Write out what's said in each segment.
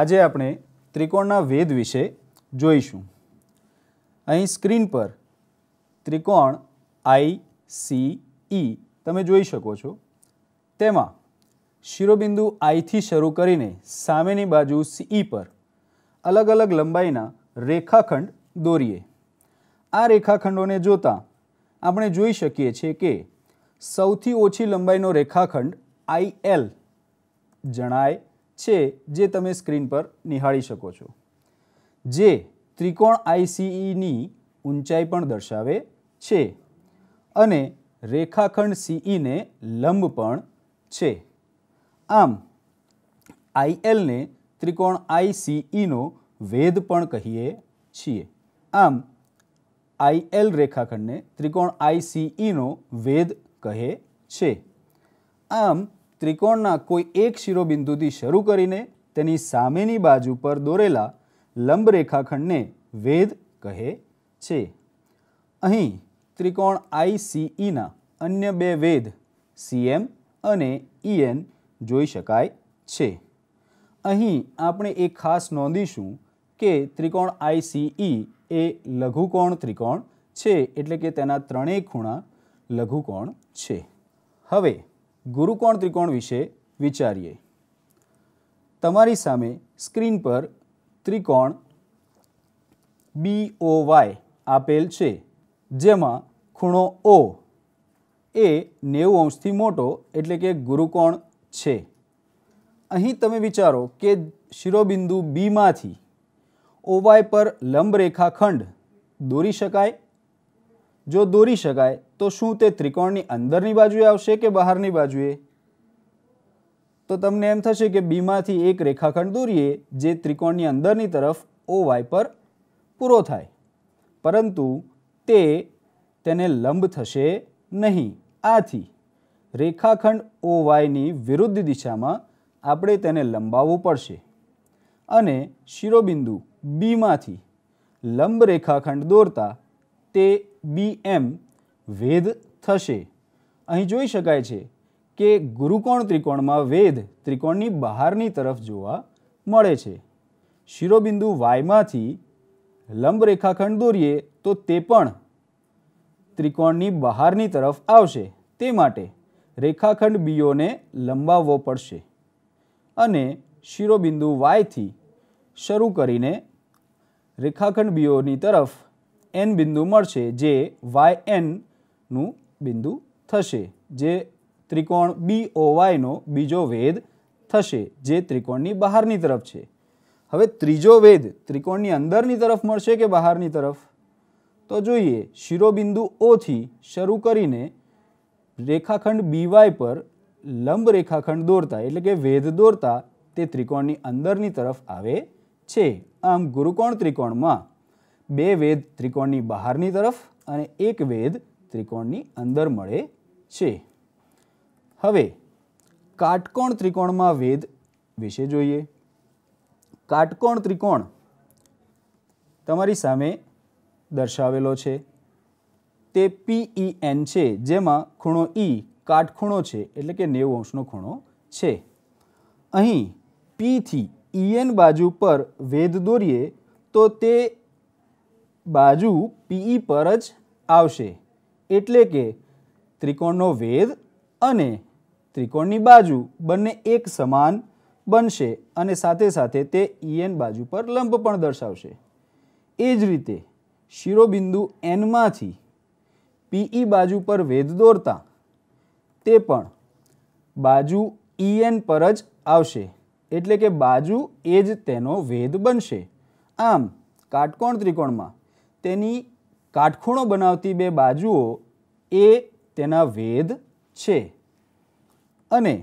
આજે આપણે ત્રિકોણના વેદ વિશે જોઈશું અહીં સ્ક્રીન પર ત્રિકોણ આઈ સી ઈ તમે જોઈ શકો છો તેમાં શિરોબિંદુ આઈથી શરૂ કરીને સામેની બાજુ સીઈ પર અલગ અલગ લંબાઈના રેખાખંડ દોરીએ આ રેખાખંડોને જોતા આપણે જોઈ શકીએ છીએ કે સૌથી ઓછી લંબાઈનો રેખાખંડ આઈ એલ જણાય છે જે તમે સ્ક્રીન પર નિહાળી શકો છો જે ત્રિકોણ આઈસીઈની ઊંચાઈ પણ દર્શાવે છે અને રેખાખંડ સીઈને લંબ પણ છે આમ આઈએલને ત્રિકોણ આઈસીઈનો વેદ પણ કહીએ છીએ આમ આઈએલ રેખાખંડને ત્રિકોણ આઈસીઈનો વેદ કહે છે આમ ત્રિકોણના કોઈ એક શિરોબિંદુથી શરૂ કરીને તેની સામેની બાજુ પર દોરેલા લંબ રેખાખંડને વેધ કહે છે અહીં ત્રિકોણ આઈસીઈના અન્ય બે વેધ સીએમ અને ઈએન જોઈ શકાય છે અહીં આપણે એ ખાસ નોંધીશું કે ત્રિકોણ આઈસીઈ એ લઘુકોણ ત્રિકોણ છે એટલે કે તેના ત્રણેય ખૂણા લઘુકોણ છે હવે ગુરુકોણ ત્રિકોણ વિશે વિચારીએ તમારી સામે સ્ક્રીન પર ત્રિકોણ બીઓ વાય આપેલ છે જેમાં ખૂણો ઓ એ નેવું અંશથી મોટો એટલે કે ગુરુકોણ છે અહીં તમે વિચારો કે શિરોબિંદુ બીમાંથી ઓવાય પર લંબરેખાખંડ દોરી શકાય જો દોરી શકાય તો શું તે ત્રિકોણની અંદરની બાજુએ આવશે કે બહારની બાજુએ તો તમને એમ થશે કે બીમાંથી એક રેખાખંડ દોરીએ જે ત્રિકોણની અંદરની તરફ ઓ વાય પર પૂરો થાય પરંતુ તે તેને લંબ થશે નહીં આથી રેખાખંડ ઓ વાયની વિરુદ્ધ દિશામાં આપણે તેને લંબાવવું પડશે અને શિરોબિંદુ બીમાંથી લંબ રેખાખંડ દોરતા તે બી એમ વેધ થશે અહીં જોઈ શકાય છે કે ગુરુકોણ ત્રિકોણમાં વેધ ત્રિકોણની બહારની તરફ જોવા મળે છે શિરોબિંદુ વાયમાંથી લંબ રેખાખંડ દોરીએ તો તે પણ ત્રિકોણની બહારની તરફ આવશે તે માટે રેખાખંડ બીઓને લંબાવવો પડશે અને શિરોબિંદુ વાયથી શરૂ કરીને રેખાખંડ બીઓની તરફ એન બિંદુ મળશે જે વાય એનનું બિંદુ થશે જે ત્રિકોણ બી ઓ વાયનો બીજો વેદ થશે જે ત્રિકોણની બહારની તરફ છે હવે ત્રીજો વેદ ત્રિકોણની અંદરની તરફ મળશે કે બહારની તરફ તો જોઈએ શિરોબિંદુ ઓથી શરૂ કરીને રેખાખંડ બી વાય પર લંબ રેખાખંડ દોરતા એટલે કે વેદ દોરતા તે ત્રિકોણની અંદરની તરફ આવે છે આમ ગુરુકોણ ત્રિકોણમાં બે વેદ ત્રિકોણની બહારની તરફ અને એક વેદ ત્રિકોણની અંદર મળે છે હવે કાટકોણ ત્રિકોણમાં વેદ વિશે જોઈએ કાટકોણ ત્રિકોણ તમારી સામે દર્શાવેલો છે તે પીઈ એન e છે જેમાં ખૂણો ઈ e કાટખૂણો છે એટલે કે નેવું અંશનો ખૂણો છે અહીં પીથી ઈએન e બાજુ પર વેદ દોરીએ તો તે બાજુ પીઈ e પર જ આવશે એટલે કે ત્રિકોણનો વેદ અને ત્રિકોણની બાજુ બંને એક સમાન બનશે અને સાથે સાથે તે ઈએન e બાજુ પર લંબ પણ દર્શાવશે એ જ રીતે શિરોબિંદુ એનમાંથી પીઈ e બાજુ પર વેદ દોરતા તે પણ બાજુ ઈએન પર જ આવશે એટલે કે બાજુ એ જ તેનો વેદ બનશે આમ કાટકોણ ત્રિકોણમાં તેની કાટખૂણો બનાવતી બે બાજુઓ એ તેના વેદ છે અને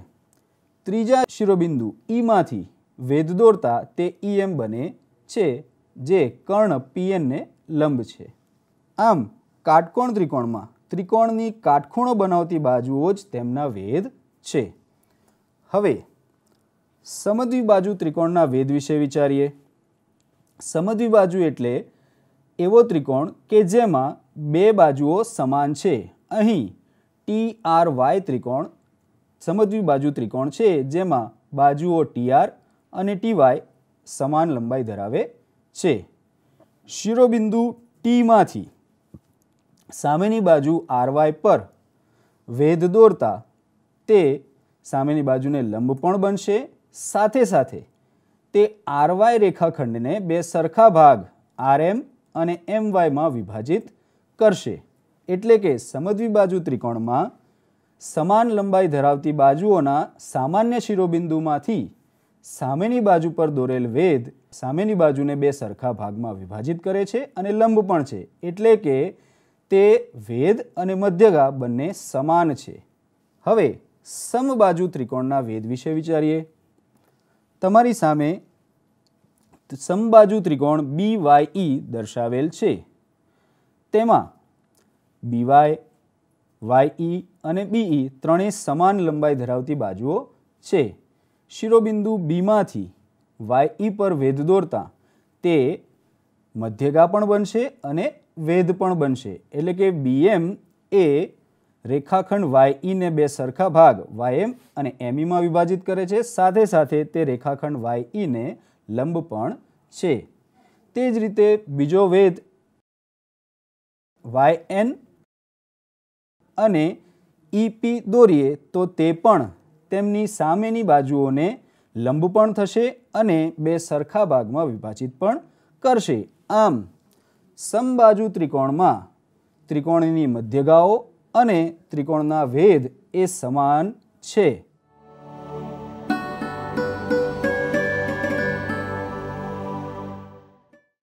ત્રીજા શિરોબિંદુ ઈમાંથી વેદ દોરતા તે ઈ એમ બને છે જે કર્ણ પીએનને લંબ છે આમ કાટકોણ ત્રિકોણમાં ત્રિકોણની કાટખૂણો બનાવતી બાજુઓ જ તેમના વેદ છે હવે બાજુ ત્રિકોણના વેદ વિશે વિચારીએ બાજુ એટલે એવો ત્રિકોણ કે જેમાં બે બાજુઓ સમાન છે અહીં ટી આર વાય ત્રિકોણ સમજવી બાજુ ત્રિકોણ છે જેમાં બાજુઓ ટી આર અને ટી વાય સમાન લંબાઈ ધરાવે છે શિરોબિંદુ ટીમાંથી સામેની બાજુ આર વાય પર વેધ દોરતા તે સામેની બાજુને લંબ પણ બનશે સાથે સાથે તે આરવાય રેખાખંડને બે સરખા ભાગ આર એમ અને એમ વાયમાં વિભાજિત કરશે એટલે કે સમદ્વી બાજુ ત્રિકોણમાં સમાન લંબાઈ ધરાવતી બાજુઓના સામાન્ય શિરોબિંદુમાંથી સામેની બાજુ પર દોરેલ વેધ સામેની બાજુને બે સરખા ભાગમાં વિભાજિત કરે છે અને લંબ પણ છે એટલે કે તે વેદ અને મધ્યગા બંને સમાન છે હવે સમબાજુ ત્રિકોણના વેદ વિશે વિચારીએ તમારી સામે સમબાજુ ત્રિકોણ બી વાય ઈ દર્શાવેલ છે તેમાં બી વાય વાય ઈ અને બી ઈ e ત્રણેય સમાન લંબાઈ ધરાવતી બાજુઓ છે શિરોબિંદુ બીમાંથી વાય ઈ e પર વેધ દોરતા તે મધ્યગા પણ બનશે અને વેધ પણ બનશે એટલે કે બી એમ એ રેખાખંડ વાય ઈને e બે સરખા ભાગ વાય એમ અને એમ ઈમાં વિભાજિત કરે છે સાથે સાથે તે રેખાખંડ વાય ઈને લંબ પણ છે તે જ રીતે બીજો વેદ વાય એન અને ઈપી દોરીએ તો તે પણ તેમની સામેની બાજુઓને લંબ પણ થશે અને બે સરખા ભાગમાં વિભાજિત પણ કરશે આમ સમબાજુ ત્રિકોણમાં ત્રિકોણની મધ્યગાઓ અને ત્રિકોણના વેદ એ સમાન છે